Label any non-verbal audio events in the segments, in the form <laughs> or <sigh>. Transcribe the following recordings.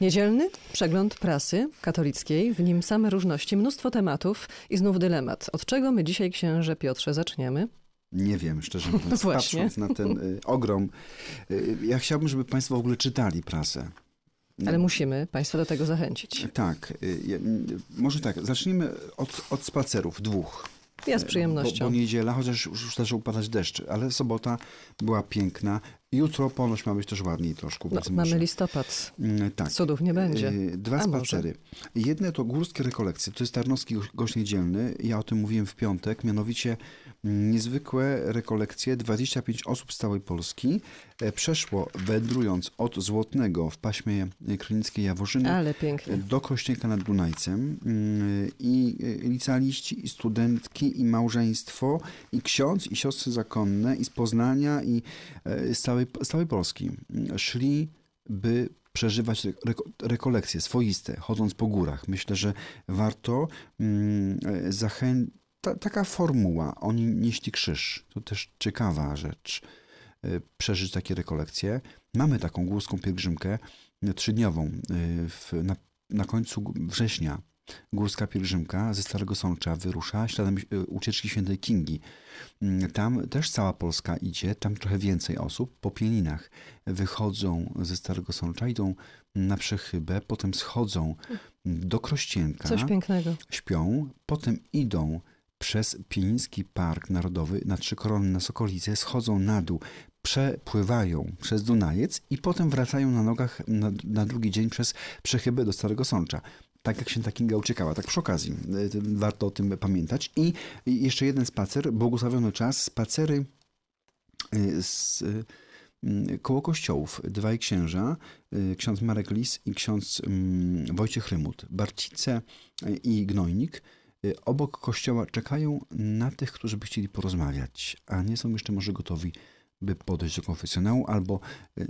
Niedzielny przegląd prasy katolickiej, w nim same różności, mnóstwo tematów i znów dylemat. Od czego my dzisiaj, księże Piotrze, zaczniemy? Nie wiem, szczerze <laughs> mówiąc, Właśnie. patrząc na ten y, ogrom. Y, ja chciałbym, żeby Państwo w ogóle czytali prasę. No. Ale musimy Państwa do tego zachęcić. Tak. Y, może tak, zacznijmy od, od spacerów, dwóch. Ja z y, przyjemnością. Bo, bo niedziela, chociaż już, już zaczął padać deszcz, ale sobota była piękna. Jutro ponoć ma być też ładniej troszkę. No, mamy listopad. Mm, tak. Cudów nie będzie. Y, dwa A spacery. Może? Jedne to górskie rekolekcje. To jest Tarnowski Gość Niedzielny. Ja o tym mówiłem w piątek. Mianowicie mm, niezwykłe rekolekcje. 25 osób z całej Polski e, przeszło wędrując od Złotnego w paśmie e, krynickiej Jaworzyny e, do Kośniaka nad Dunajcem. Mm, I licealiści, i studentki, i małżeństwo, i ksiądz, i siostry zakonne, i z Poznania, i z całej całej, z całej Polski mm, szli, by przeżywać rekolekcje swoiste, chodząc po górach. Myślę, że warto mm, e, zachęcić. Ta, taka formuła, oni nieśli krzyż. To też ciekawa rzecz, e, przeżyć takie rekolekcje. Mamy taką górską pielgrzymkę e, trzydniową w, na, na końcu września Górska pielgrzymka ze Starego Sącza wyrusza śladem ucieczki świętej Kingi. Mm, tam też cała Polska idzie, tam trochę więcej osób. Po Pieninach wychodzą ze Starego Sącza, idą na przechybę, potem schodzą do Krościenka. Coś pięknego. Śpią, potem idą przez Pieniński Park Narodowy na Trzy Korony, na Sokolice, schodzą na dół, przepływają przez Dunajec i potem wracają na nogach na, na drugi dzień przez przechybę do Starego Sącza tak jak święta Kinga uciekała, tak przy okazji. Y, y, warto o tym pamiętać. I jeszcze jeden spacer, błogosławiony czas, spacery y, z mm, koło kościołów dwaj księża, ksiądz Marek Lis i ksiądz mm, Wojciech Rymut, Barcice i Gnojnik, obok kościoła czekają na tych, którzy by chcieli porozmawiać, a nie są jeszcze może gotowi by podejść do konfesjonału, albo y,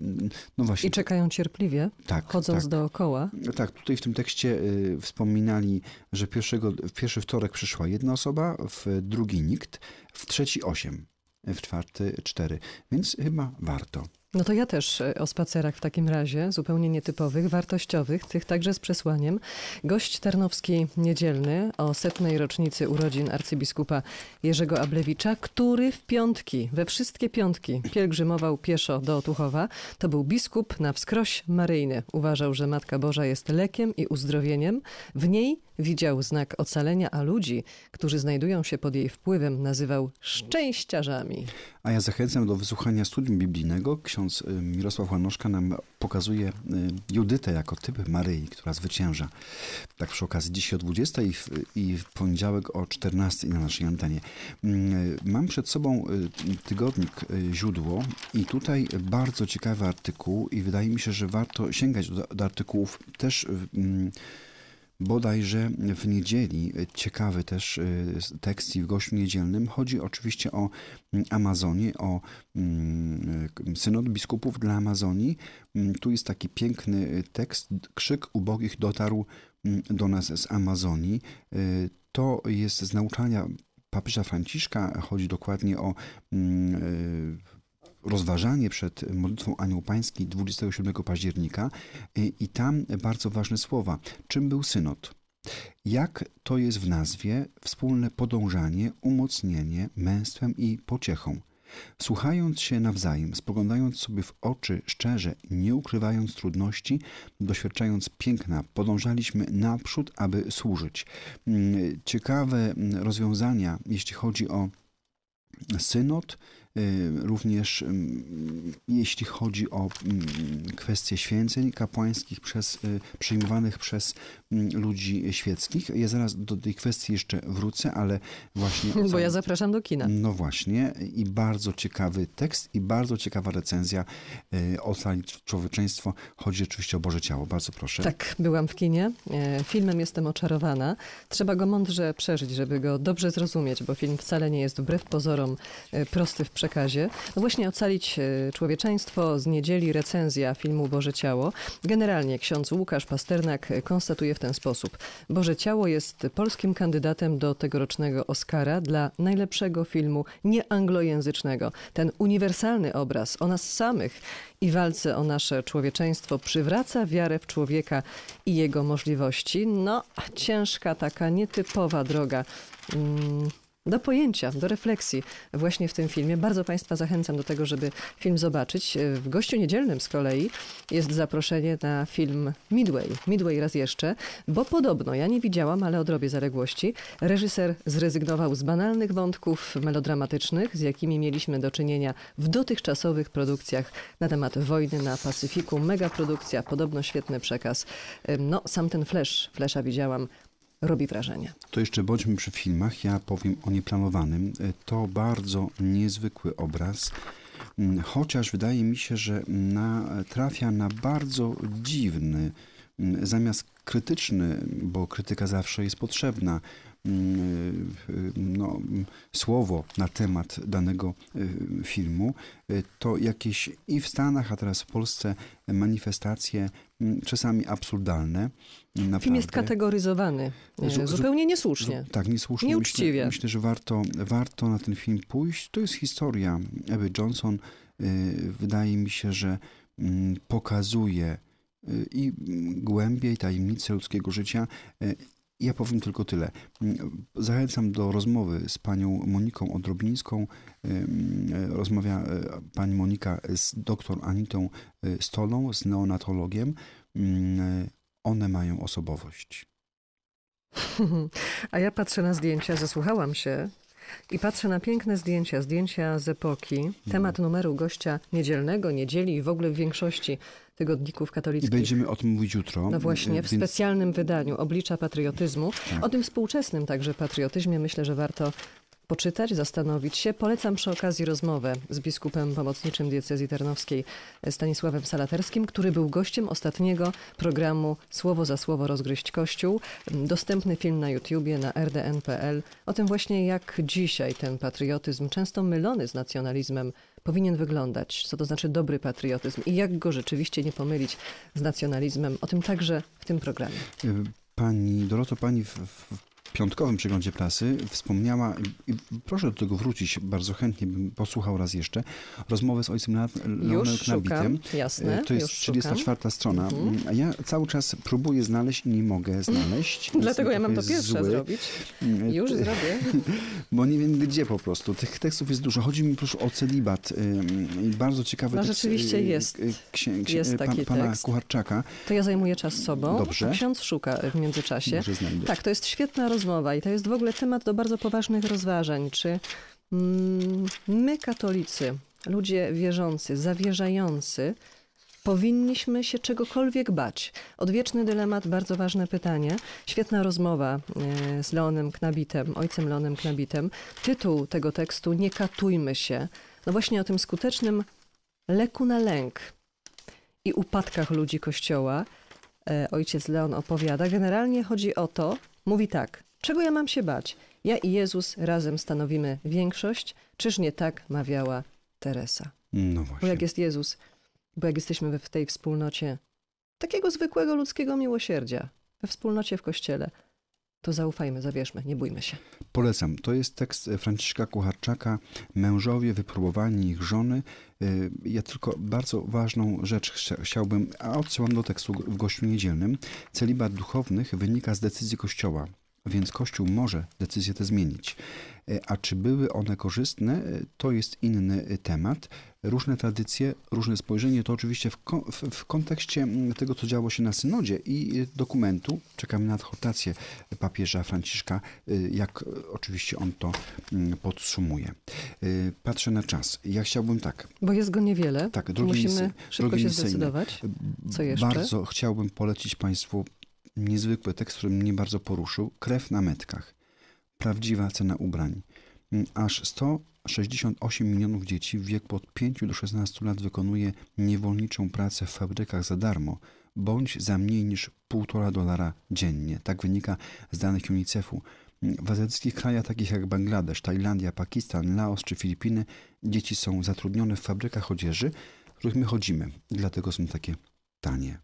no właśnie. I czekają cierpliwie, tak, chodząc tak. dookoła. No tak, tutaj w tym tekście y, wspominali, że pierwszego, w pierwszy wtorek przyszła jedna osoba, w drugi nikt, w trzeci osiem, w czwarty cztery. Więc chyba warto. No to ja też e, o spacerach w takim razie, zupełnie nietypowych, wartościowych, tych także z przesłaniem. Gość Tarnowski Niedzielny o setnej rocznicy urodzin arcybiskupa Jerzego Ablewicza, który w piątki, we wszystkie piątki pielgrzymował pieszo do Otuchowa. To był biskup na wskroś maryjny. Uważał, że Matka Boża jest lekiem i uzdrowieniem. W niej widział znak ocalenia, a ludzi, którzy znajdują się pod jej wpływem, nazywał szczęściarzami. A ja zachęcam do wysłuchania studium biblijnego. Ksiądz y, Mirosław Łanoszka nam pokazuje y, Judytę jako typ Maryi, która zwycięża. Tak przy okazji dzisiaj o 20 i w, i w poniedziałek o 14 na naszej antenie. Mm, y, mam przed sobą tygodnik Źródło i tutaj bardzo ciekawy artykuł i wydaje mi się, że warto sięgać do, do artykułów też mm, bodajże w niedzieli. Ciekawy też y, tekst i w gościu niedzielnym. Chodzi oczywiście o mm, Amazonię, o mm, y, synod biskupów dla Amazonii. Mm, tu jest taki piękny y, tekst. Krzyk ubogich dotarł do nas z Amazonii. To jest z nauczania papieża Franciszka. Chodzi dokładnie o rozważanie przed modlitwą Anioł Pański 27 października y, i tam bardzo ważne słowa. Czym był synod? Jak to jest w nazwie wspólne podążanie, umocnienie męstwem i pociechą. Słuchając się nawzajem, spoglądając sobie w oczy szczerze, nie ukrywając trudności, doświadczając piękna, podążaliśmy naprzód, aby służyć. Mm, ciekawe mm, rozwiązania, jeśli chodzi o mm, synod, Y, również y, jeśli chodzi o mm, kwestie święceń kapłańskich przez, y, przyjmowanych przez mm, ludzi świeckich. Ja zaraz do tej kwestii jeszcze wrócę, ale właśnie... <laughs> Bo całym... ja zapraszam do kina. No właśnie i bardzo ciekawy tekst i bardzo ciekawa recenzja Ocalić Człowieczeństwo. Chodzi oczywiście o Boże Ciało. Bardzo proszę. Tak, byłam w kinie. E, filmem jestem oczarowana. Trzeba go mądrze przeżyć, żeby go dobrze zrozumieć, bo film wcale nie jest wbrew pozorom e, prosty w przeżyciu przekazie. No właśnie ocalić e, człowieczeństwo z niedzieli recenzja filmu Boże Ciało. Generalnie ksiądz Łukasz Pasternak e, konstatuje w ten sposób. Boże Ciało jest polskim kandydatem do tegorocznego Oscara dla najlepszego filmu nieanglojęzycznego. Ten uniwersalny obraz o nas samych i walce o nasze człowieczeństwo przywraca wiarę w człowieka i jego możliwości. No, ciężka taka nietypowa droga. Mm do pojęcia, do refleksji właśnie w tym filmie. Bardzo Państwa zachęcam do tego, żeby film zobaczyć. W gościu niedzielnym z kolei jest zaproszenie na film Midway. Midway raz jeszcze, bo podobno, ja nie widziałam, ale odrobię zaległości, reżyser zrezygnował z banalnych wątków melodramatycznych, z jakimi mieliśmy do czynienia w dotychczasowych produkcjach na temat wojny na Pacyfiku. Mega produkcja, podobno świetny przekaz. No, sam ten flash, flasha widziałam robi wrażenie. To jeszcze bądźmy przy filmach. Ja powiem o nieplanowanym. E, to bardzo niezwykły obraz mm, chociaż wydaje mi się, że na, trafia na bardzo dziwny, mm, zamiast krytyczny, bo krytyka zawsze jest potrzebna, mm, e, no, słowo na temat danego e, filmu, to jakieś i w Stanach, a teraz w Polsce manifestacje Mm, czasami absurdalne. Mm, naprawdę. Film jest kategoryzowany zupełnie niesłusznie. tak, niesłusznie. Nieuczciwie. Myślę, myślę, że warto, warto na ten film pójść. To jest historia Ewy Johnson. Y, wydaje mi się, że mm, pokazuje y, i głębiej tajemnice ludzkiego życia y, ja powiem tylko tyle. Mm, zachęcam do rozmowy z panią Moniką Odrobińską. Rozmawia e, pani Monika z doktor Anitą e, Stolą, z neonatologiem. Mm, e, one mają osobowość. <laughs> A ja patrzę na zdjęcia, zasłuchałam się i patrzę na piękne zdjęcia, zdjęcia z epoki. Temat mhm. numeru gościa niedzielnego, niedzieli i w ogóle w większości tygodników katolickich. I będziemy o tym mówić jutro. No właśnie, w więc... specjalnym wydaniu Oblicza Patriotyzmu. Tak. O tym współczesnym także patriotyzmie myślę, że warto poczytać, zastanowić się. Polecam przy okazji rozmowę z biskupem pomocniczym diecezji tarnowskiej Stanisławem Salaterskim, który był gościem ostatniego programu Słowo za Słowo Rozgryźć Kościół. Dostępny film na YouTubie, na rdn.pl o tym właśnie jak dzisiaj ten patriotyzm, często mylony z nacjonalizmem, powinien wyglądać, co to znaczy dobry patriotyzm i jak go rzeczywiście nie pomylić z nacjonalizmem. O tym także w tym programie. Yy, pani Doroto, pani w, w piątkowym przeglądzie prasy wspomniała, i proszę do tego wrócić, bardzo chętnie bym posłuchał raz jeszcze, rozmowę z ojcem Leonem Knabitem. Jasne, e, to jest 34 szukam. strona. Mhm. ja cały czas próbuję znaleźć i nie mogę znaleźć. <laughs> Dlatego ja mam to pierwsze zły. zrobić. Mm, już zrobię. <laughs> Bo nie wiem gdzie po prostu. Tych tekstów jest dużo. Chodzi mi proszę o celibat. Bardzo ciekawy no, tekst. rzeczywiście y, y, jest. Y, księ, księ, jest taki pana tekst. Kucharczaka. To ja zajmuję czas sobą. Dobrze. Ksiądz szuka w międzyczasie. Tak, to jest świetna rozmowa rozmowa i to jest w ogóle temat do bardzo poważnych rozważań. Czy mm, my, katolicy, ludzie wierzący, zawierzający, powinniśmy się czegokolwiek bać? Odwieczny dylemat, bardzo ważne pytanie. Świetna rozmowa e, z Leonem Knabitem, ojcem Leonem Knabitem. Tytuł tego tekstu Nie katujmy się. No właśnie o tym skutecznym leku na lęk i upadkach ludzi Kościoła. E, ojciec Leon opowiada. Generalnie chodzi o to, mówi tak. Czego ja mam się bać? Ja i Jezus razem stanowimy większość. Czyż nie tak mawiała Teresa? No właśnie. Bo jak jest Jezus, bo jak jesteśmy w tej wspólnocie takiego zwykłego ludzkiego miłosierdzia, we wspólnocie w kościele, to zaufajmy, zawierzmy, nie bójmy się. Polecam. To jest tekst e, Franciszka Kucharczaka, mężowie wypróbowani ich żony. E, ja tylko bardzo ważną rzecz chciałbym, a odsyłam do tekstu w gościu niedzielnym. Celibat duchownych wynika z decyzji Kościoła. Więc Kościół może decyzje te zmienić. E, a czy były one korzystne, e, to jest inny e, temat. Różne tradycje, różne spojrzenie to oczywiście w, w kontekście tego, co działo się na synodzie i dokumentu. Czekamy na adhortację papieża Franciszka, jak oczywiście on to podsumuje. Patrzę na czas. Ja chciałbym tak. Bo jest go niewiele. Tak, drugi Musimy szybko drugi się zdecydować. Co jeszcze? Bardzo chciałbym polecić Państwu niezwykły tekst, który mnie bardzo poruszył. Krew na metkach. Prawdziwa cena ubrań. Mm, aż 168 milionów dzieci w wieku od 5 do 16 lat wykonuje niewolniczą pracę w fabrykach za darmo, bądź za mniej niż 1,5 dolara dziennie. Tak wynika z danych UNICEF-u. Mm, w azjatyckich krajach takich jak Bangladesz, Tajlandia, Pakistan, Laos czy Filipiny dzieci są zatrudnione w fabrykach odzieży, w których my chodzimy. Dlatego są takie tanie.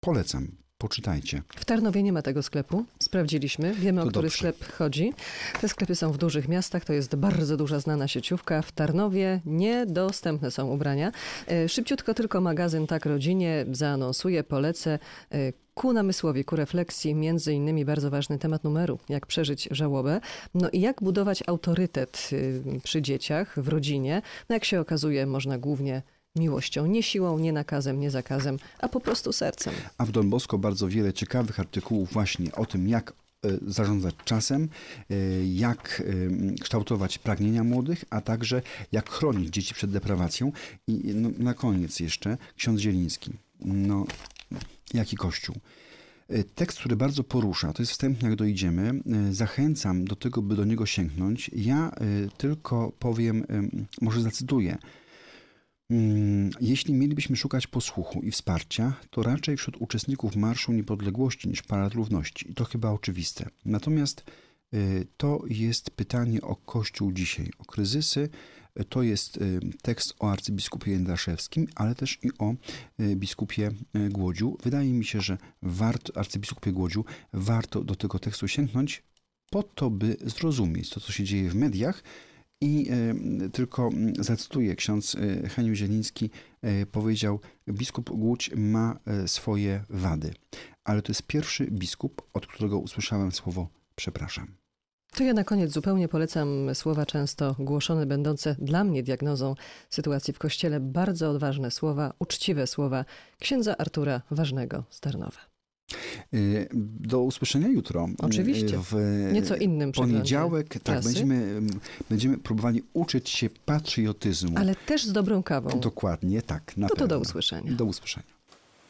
Polecam. Poczytajcie. W Tarnowie nie ma tego sklepu. Sprawdziliśmy. Wiemy, to o dobrze. który sklep chodzi. Te sklepy są w dużych miastach. To jest bardzo duża znana sieciówka. W Tarnowie niedostępne są ubrania. E, szybciutko tylko magazyn Tak Rodzinie zaanonsuję, polecę. E, ku namysłowi, ku refleksji, między innymi bardzo ważny temat numeru, jak przeżyć żałobę, no i jak budować autorytet y, przy dzieciach, w rodzinie. No jak się okazuje, można głównie miłością, nie siłą, nie nakazem, nie zakazem, a po prostu sercem. A w Don Bosco bardzo wiele ciekawych artykułów właśnie o tym, jak e, zarządzać czasem, e, jak e, kształtować pragnienia młodych, a także jak chronić dzieci przed deprawacją. I no, na koniec jeszcze ksiądz Zieliński. No, jaki kościół? Tekst, który bardzo porusza, to jest wstępny, jak dojdziemy. Zachęcam do tego, by do niego sięgnąć. Ja tylko powiem, może zacytuję Mm, jeśli mielibyśmy szukać posłuchu i wsparcia, to raczej wśród uczestników Marszu Niepodległości niż Parad Równości. I to chyba oczywiste. Natomiast y, to jest pytanie o Kościół dzisiaj, o kryzysy. To jest y, tekst o arcybiskupie Jędraszewskim, ale też i o y, biskupie Głodziu. Wydaje mi się, że warto, arcybiskupie Głodziu, warto do tego tekstu sięgnąć po to, by zrozumieć to, co się dzieje w mediach, i y, tylko mm, zacytuję, ksiądz y, Heniu Zieliński y, powiedział, biskup Głódź ma swoje wady, ale to jest pierwszy biskup, od którego usłyszałem słowo przepraszam. To ja na koniec zupełnie polecam słowa często głoszone, będące dla mnie diagnozą sytuacji w kościele. Bardzo odważne słowa, uczciwe słowa księdza Artura Ważnego Starnowa. Y, do usłyszenia jutro. Y, Oczywiście. W nieco innym poniedziałek, tak, będziemy, mm, będziemy próbowali uczyć się patriotyzmu. Ale też z dobrą kawą. Dokładnie, tak. Na no to do usłyszenia. Do usłyszenia.